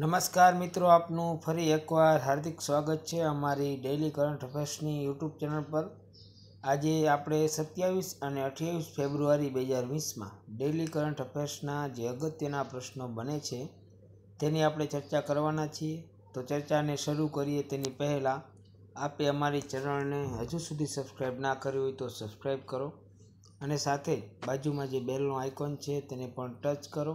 નમસ્કાર મિત્રો આપનું ફરી એકવાર હાર્દિક સ્વાગત છે અમારી ડેઇલી કરંટ અફેર્સની યુટ્યુબ ચેનલ પર આજે આપણે સત્યાવીસ અને અઠ્યાવીસ ફેબ્રુઆરી બે હજાર વીસમાં ડેઇલી કરંટ અફેર્સના જે અગત્યના પ્રશ્નો બને છે તેની આપણે ચર્ચા કરવાના છીએ તો ચર્ચાને શરૂ કરીએ તેની પહેલાં આપે અમારી ચેનલને હજુ સુધી સબસ્ક્રાઈબ ના કરી હોય તો સબસ્ક્રાઈબ કરો અને સાથે બાજુમાં જે બેલનો આઇકોન છે તેને પણ ટચ કરો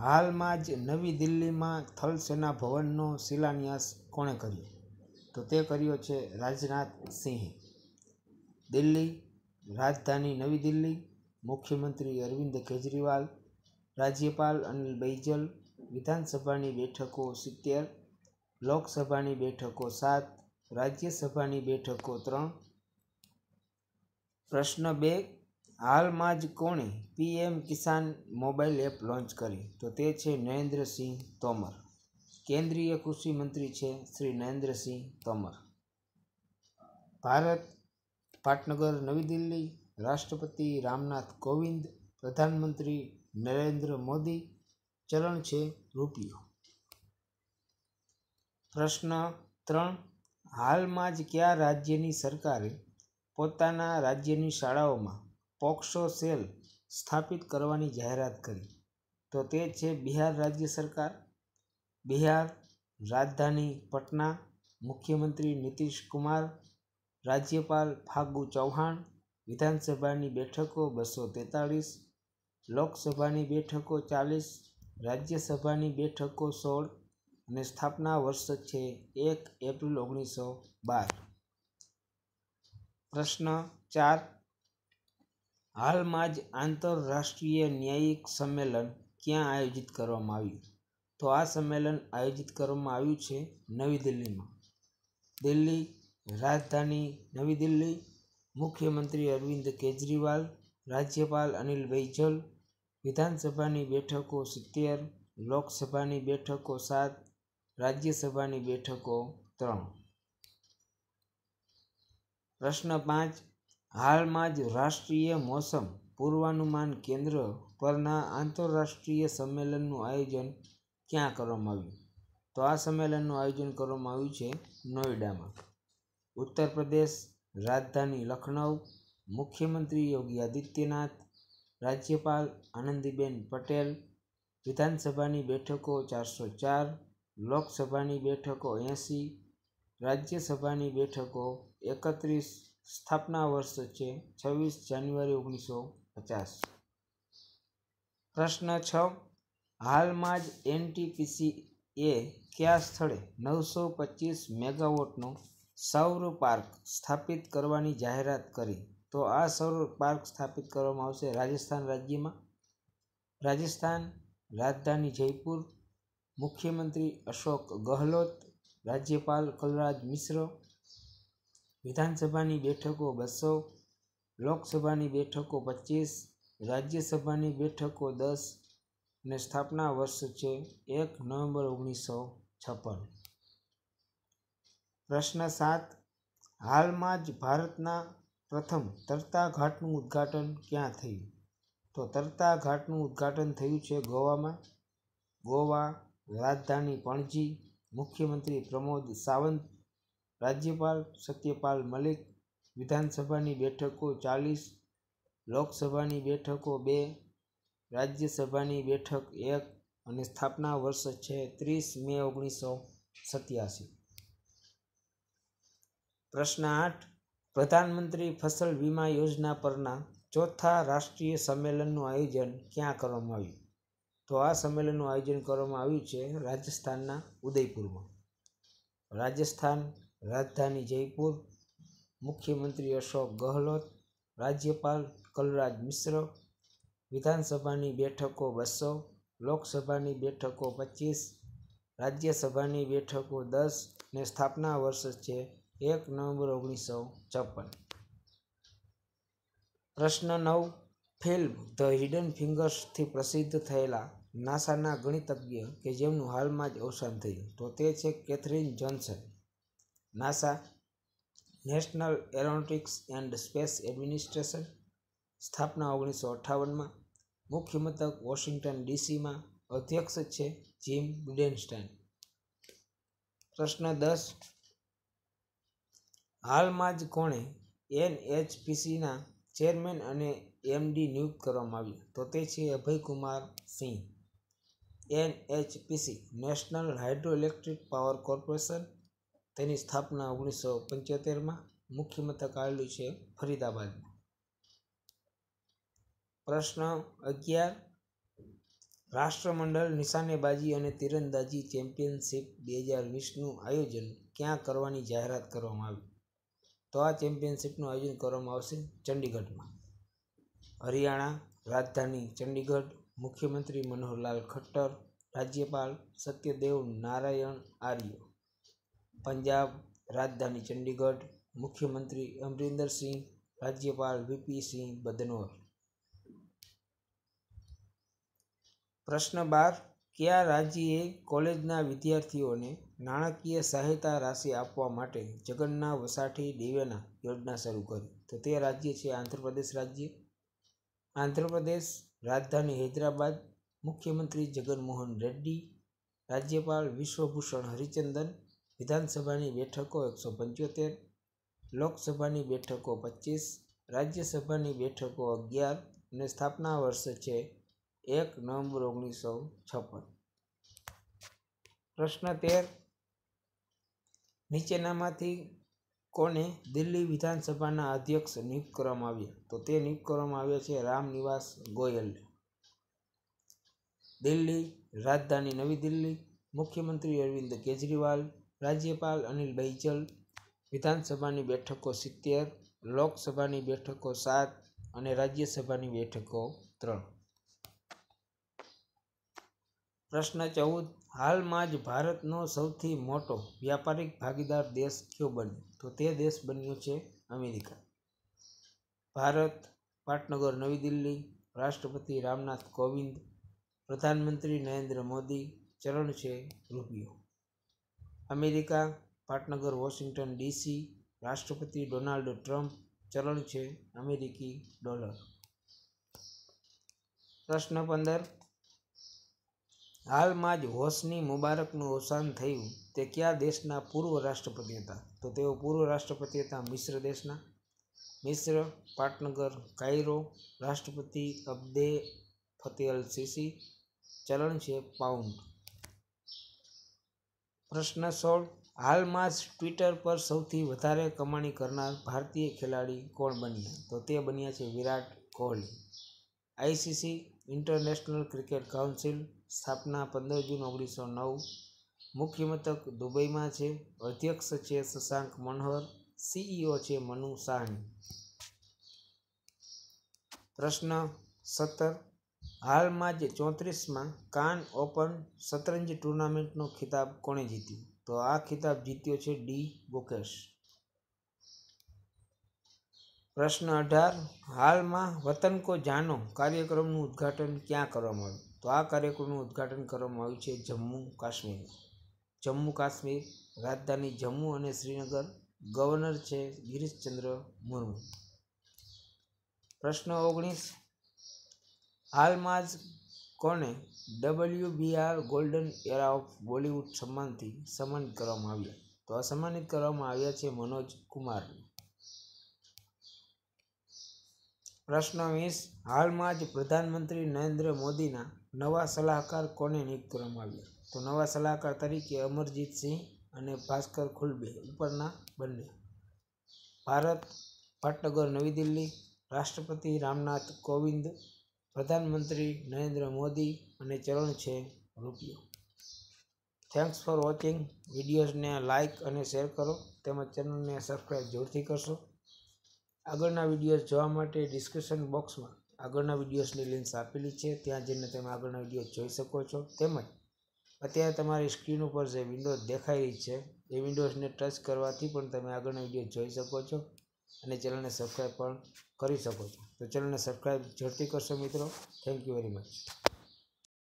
હાલમાં જ નવી દિલ્હીમાં થલસેના ભવનનો શિલાન્યાસ કોણે કર્યો તો તે કર્યો છે રાજનાથ સિંહે દિલ્હી રાજધાની નવી દિલ્હી મુખ્યમંત્રી અરવિંદ કેજરીવાલ રાજ્યપાલ અનિલ બૈજલ વિધાનસભાની બેઠકો સિત્તેર લોકસભાની બેઠકો સાત રાજ્યસભાની બેઠકો ત્રણ પ્રશ્ન બે હાલમાં જ કોણે PM Kisan mobile app launch કરી તો તે છે નરેન્દ્રસિંહ તોમર કેન્દ્રીય કૃષિ મંત્રી છે શ્રી નરેન્દ્રસિંહ તોમર ભારત પાટનગર નવી દિલ્હી રાષ્ટ્રપતિ રામનાથ કોવિંદ પ્રધાનમંત્રી નરેન્દ્ર મોદી ચલણ છે રૂપિયો પ્રશ્ન ત્રણ હાલમાં જ કયા રાજ્યની સરકારે પોતાના રાજ્યની શાળાઓમાં પોક્સો સેલ સ્થાપિત કરવાની જાહેરાત કરી તો તે છે બિહાર રાજ્ય સરકાર બિહાર રાજધાની પટના મુખ્યમંત્રી નીતિશ કુમાર રાજ્યપાલ ફાગુ ચૌહાણ વિધાનસભાની બેઠકો બસો તેતાળીસ લોકસભાની બેઠકો ચાલીસ રાજ્યસભાની બેઠકો સોળ અને સ્થાપના વર્ષ છે એક એપ્રિલ ઓગણીસો બાર પ્રશ્ન ચાર હાલમાં જ આંતરરાષ્ટ્રીય ન્યાયિક સંમેલન ક્યાં આયોજિત કરવામાં આવ્યું તો આ સંમેલન આયોજિત કરવામાં આવ્યું છે નવી દિલ્હીમાં દિલ્હી રાજધાની નવી દિલ્હી મુખ્યમંત્રી અરવિંદ કેજરીવાલ રાજ્યપાલ અનિલ બૈજલ વિધાનસભાની બેઠકો સિત્તેર લોકસભાની બેઠકો સાત રાજ્યસભાની બેઠકો ત્રણ પ્રશ્ન પાંચ હાલમાં જ રાષ્ટ્રીય મોસમ પૂર્વાનુમાન કેન્દ્ર પરના આંતરરાષ્ટ્રીય સંમેલનનું આયોજન ક્યાં કરવામાં આવ્યું તો આ સંમેલનનું આયોજન કરવામાં આવ્યું છે નોઈડામાં ઉત્તર પ્રદેશ રાજધાની લખનઉ મુખ્યમંત્રી યોગી આદિત્યનાથ રાજ્યપાલ આનંદીબેન પટેલ વિધાનસભાની બેઠકો ચારસો ચાર લોકસભાની બેઠકો એંસી રાજ્યસભાની બેઠકો એકત્રીસ સ્થાપના વર્ષ છે છવ્વીસ જાન્યુઆરી ઓગણીસો પચાસ પ્રશ્ન છ હાલમાં જ એનટીપીસી એ કયા સ્થળે નવસો પચીસ મેગાવોટનો સૌર પાર્ક સ્થાપિત કરવાની જાહેરાત કરી તો આ સૌર પાર્ક સ્થાપિત કરવામાં આવશે રાજસ્થાન રાજ્યમાં રાજસ્થાન રાજધાની જયપુર મુખ્યમંત્રી અશોક ગહલોત રાજ્યપાલ કલરાજ મિશ્ર વિધાનસભાની બેઠકો બસો લોકસભાની બેઠકો પચીસ રાજ્યસભાની બેઠકો દસ ને સ્થાપના વર્ષ છે એક નવેમ્બર ઓગણીસો છપ્પન પ્રશ્ન સાત હાલમાં જ ભારતના પ્રથમ તરતા ઘાટનું ઉદ્ઘાટન ક્યાં થયું તો તરતા ઘાટનું ઉદ્ઘાટન થયું છે ગોવામાં ગોવા રાજધાની પણજી મુખ્યમંત્રી પ્રમોદ સાવંત રાજ્યપાલ સત્યપાલ મલિક વિધાનસભાની બેઠકો ચાલીસ લોકસભાની બેઠકો બે રાજ્યસભાની બેઠક એક અને સ્થાપના વર્ષ છે ત્રીસ મે ઓગણીસો સત્યાસી પ્રશ્ન આઠ પ્રધાનમંત્રી ફસલ વીમા યોજના પરના ચોથા રાષ્ટ્રીય સંમેલનનું આયોજન ક્યાં કરવામાં આવ્યું તો આ સંમેલનનું આયોજન કરવામાં આવ્યું છે રાજસ્થાનના ઉદયપુરમાં રાજસ્થાન રાજધાની જયપુર મુખ્યમંત્રી અશોક ગહલોત રાજ્યપાલ કલરાજ મિશ્ર વિધાનસભાની બેઠકો બસો લોકસભાની બેઠકો પચીસ રાજ્યસભાની બેઠકો દસ ને સ્થાપના વર્ષ છે એક નવેમ્બર ઓગણીસો છપ્પન પ્રશ્ન નવ ફિલ્મ ધ હિડન ફિંગર્સથી પ્રસિદ્ધ થયેલા નાસાના ગણિતજ્ઞ કે જેમનું હાલમાં જ અવસાન થયું તો તે છે Katherine Johnson NASA National Aeronautics and Space Administration સ્થાપના ઓગણીસો અઠ્ઠાવનમાં મુખ્ય મથક વોશિંગ્ટન ડીસીમાં અધ્યક્ષ છે જીમ બુડેનસ્ટાઇન પ્રશ્ન દસ હાલમાં જ કોણે એનએચપીસીના ચેરમેન અને એમડી નિયુક્ત કરવામાં આવ્યું તો તે છે Abhaykumar Singh NHPC National Hydro Electric Power Corporation તેની સ્થાપના ઓગણીસો પંચોતેરમાં મુખ્યમથક આવેલું છે ફરીદાબાદમાં પ્રશ્ન અગિયાર રાષ્ટ્રમંડળ નિશાનેબાજી અને તીરંદાજી ચેમ્પિયનશિપ બે હજાર વીસનું આયોજન ક્યાં કરવાની જાહેરાત કરવામાં આવી તો આ ચેમ્પિયનશિપનું આયોજન કરવામાં આવશે ચંડીગઢમાં હરિયાણા રાજધાની ચંડીગઢ મુખ્યમંત્રી મનોહરલાલ ખટ્ટર રાજ્યપાલ સત્યદેવ નારાયણ આર્ય પંજાબ રાજધાની ચંડીગઢ મુખ્યમંત્રી અમરિંદર સિંહ રાજ્યપાલ વીપી સિંહ બદનોર પ્રશ્ન બાર કયા રાજ્યએ કોલેજના વિદ્યાર્થીઓને નાણાકીય સહાયતા રાશિ આપવા માટે જગન્ના વસાઠી દિવેના યોજના શરૂ કરી તો તે રાજ્ય છે આંધ્રપ્રદેશ રાજ્ય આંધ્રપ્રદેશ રાજધાની હૈદરાબાદ મુખ્યમંત્રી જગનમોહન રેડ્ડી રાજ્યપાલ વિશ્વભૂષણ હરિચંદન વિધાનસભાની બેઠકો એકસો પંચોતેર લોકસભાની બેઠકો પચીસ રાજ્યસભાની બેઠકો અગિયાર અને સ્થાપના વર્ષ છે એક નવેમ્બર ઓગણીસો છપ્પન પ્રશ્ન તેર નીચેનામાંથી કોને દિલ્હી વિધાનસભાના અધ્યક્ષ નિયુક્ત કરવામાં આવ્યા તો તે નિયુક્ત કરવામાં આવ્યા છે રામનિવાસ ગોયલ દિલ્હી રાજધાની નવી દિલ્હી મુખ્યમંત્રી અરવિંદ કેજરીવાલ રાજ્યપાલ અનિલ બૈજલ વિધાનસભાની બેઠકો સિત્તેર લોકસભાની બેઠકો સાત અને રાજ્યસભાની બેઠકો ત્રણ પ્રશ્ન ચૌદ હાલમાં જ ભારતનો સૌથી મોટો વ્યાપારિક ભાગીદાર દેશ કયો બન્યો તો તે દેશ બન્યો છે અમેરિકા ભારત પાટનગર નવી દિલ્હી રાષ્ટ્રપતિ રામનાથ કોવિંદ પ્રધાનમંત્રી નરેન્દ્ર મોદી ચરણ છે રૂપિયો અમેરિકા પાટનગર વોશિંગ્ટન ડીસી રાષ્ટ્રપતિ ડોનાલ્ડ ટ્રમ્પ ચલણ છે અમેરિકી ડોલર પ્રશ્ન પંદર હાલમાં જ હોસની મુબારકનું અવસાન થયું તે કયા દેશના પૂર્વ રાષ્ટ્રપતિ હતા તો તેઓ પૂર્વ રાષ્ટ્રપતિ હતા મિશ્ર દેશના મિશ્ર પાટનગર કાયરો રાષ્ટ્રપતિ અબ્દે ફતેહ અલ સિસી ચલણ છે પાઉન્ડ પ્રશ્ન સોળ હાલમાં જ ટ્વિટર પર સૌથી વધારે કમાણી કરનાર ભારતીય ખેલાડી કોણ બન્યા તો તે બન્યા છે Virat Kohli ICC International Cricket Council સ્થાપના પંદર જૂન ઓગણીસો નવ મુખ્ય મથક દુબઈમાં છે અધ્યક્ષ છે શશાંક મનોહર સીઈઓ છે મનુ સાહની પ્રશ્ન સત્તર હાલમાં જે ચોત્રીસમાં કાન ઓપન શતરંજ ટુર્નામેન્ટનો ખિતાબ કોણે જીત્યો તો આ ખિતાબ જીત્યો છે ડી બોકેશ પ્રશ્ન અઢાર હાલમાં વતન કો જાનો કાર્યક્રમનું ઉદ્ઘાટન ક્યાં કરવામાં આવ્યું તો આ કાર્યક્રમનું ઉદ્ઘાટન કરવામાં આવ્યું છે જમ્મુ કાશ્મીર જમ્મુ કાશ્મીર રાજધાની જમ્મુ અને શ્રીનગર ગવર્નર છે ગિરીશચંદ્ર મુર્મુ પ્રશ્ન ઓગણીસ હાલમાં જ કોને W B R Golden Era of Bollywood સન્માનથી સન્માનિત કરવામાં આવ્યા તો આ સન્માનિત કરવામાં આવ્યા છે મનોજ કુમારને પ્રશ્ન વીસ હાલમાં જ પ્રધાનમંત્રી નરેન્દ્ર મોદીના નવા સલાહકાર કોને નિયુક્ત કરવામાં આવ્યા તો નવા સલાહકાર તરીકે અમરજીતસિંહ અને ભાસ્કર ખુલબે ઉપરના બંને ભારત પાટનગર નવી દિલ્હી રાષ્ટ્રપતિ રામનાથ કોવિંદ પ્રધાનમંત્રી નરેન્દ્ર મોદી અને ચરણ છે રૂપિયો થેન્ક્સ ફોર વોચિંગ વિડીયોઝને લાઇક અને શેર કરો તેમજ ચેનલને સબસ્ક્રાઈબ જરૂરથી કરશો આગળના વિડીયોઝ જોવા માટે ડિસ્ક્રિપ્શન બોક્સમાં આગળના વિડીયોઝની લિંક્સ આપેલી છે ત્યાં જઈને તમે આગળના વિડીયો જોઈ શકો છો તેમજ અત્યારે તમારી સ્ક્રીન ઉપર જે વિન્ડોઝ દેખાઈ રહી છે એ વિન્ડોઝને ટચ કરવાથી પણ તમે આગળના વિડીયો જોઈ શકો છો અને ચેનલને સબસ્ક્રાઈબ પણ કરી શકો છો તો ચેનલને સબસ્ક્રાઈબ ઝડપી કરશો મિત્રો થેન્ક યુ વેરી મચ